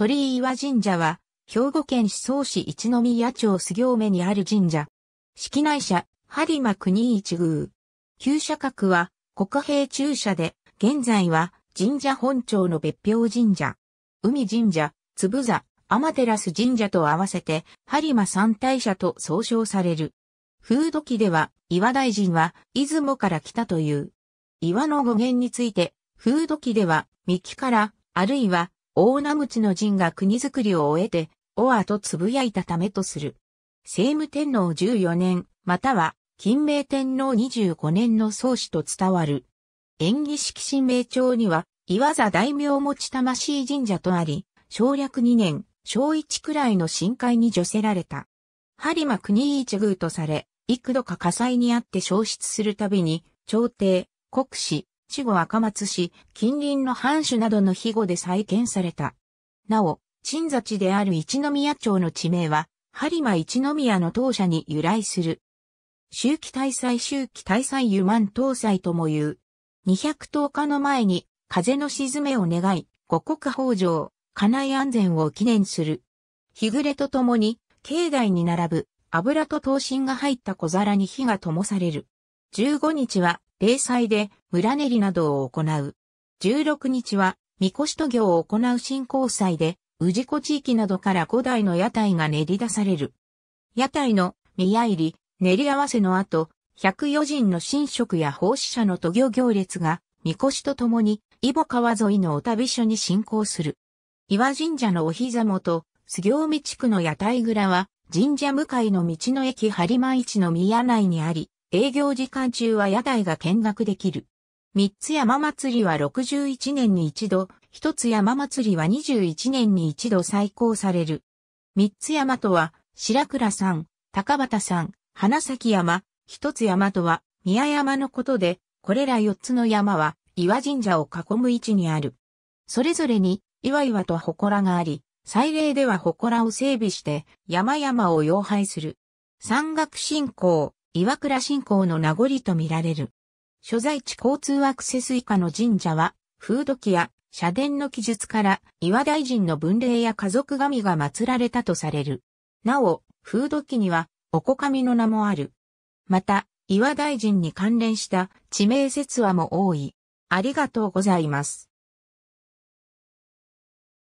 鳥居岩神社は、兵庫県思想市一宮町杉行目にある神社。式内社、播磨国一宮。旧社格は、国兵中社で、現在は、神社本庁の別表神社。海神社、粒座、天照神社と合わせて、播磨三大社と総称される。風土記では、岩大臣は、出雲から来たという。岩の語源について、風土記では、幹から、あるいは、大名口の陣が国づくりを終えて、おアとつぶやいたためとする。聖武天皇14年、または、金明天皇25年の宗師と伝わる。演技式神明朝には、岩座大名持ち魂神社とあり、省略2年、小一くらいの深海に除せられた。播磨国一宮とされ、幾度か火災にあって消失するたびに、朝廷、国史、死後赤松市、近隣の藩主などの庇護で再建された。なお、鎮座地である一宮町の地名は、播磨一宮の当社に由来する。周期大祭周期大祭湯満東祭とも言う。二百十日の前に、風の沈めを願い、五国豊穣、家内安全を記念する。日暮れとともに、境内に並ぶ油と刀身が入った小皿に火が灯される。十五日は例祭で村練りなどを行う。16日は、御子都と行を行う振興祭で、治子地域などから古代の屋台が練り出される。屋台の宮入り、練り合わせの後、104人の神職や奉仕者の渡行行列が、御子と共に、伊保川沿いのお旅所に進行する。岩神社のお膝元、杉尾地区の屋台蔵は、神社向かいの道の駅播磨市の宮内にあり、営業時間中は屋台が見学できる。三つ山祭りは61年に一度、一つ山祭りは21年に一度再興される。三つ山とは、白倉さん、高畑さん、花咲山、一つ山とは、宮山のことで、これら四つの山は、岩神社を囲む位置にある。それぞれに、岩岩と祠があり、祭礼では祠を整備して、山々を擁拝する。山岳信仰、岩倉信仰の名残とみられる。所在地交通アクセス以下の神社は、風土記や社殿の記述から岩大臣の文礼や家族神が祀られたとされる。なお、風土記には、おこかみの名もある。また、岩大臣に関連した地名説話も多い。ありがとうございます。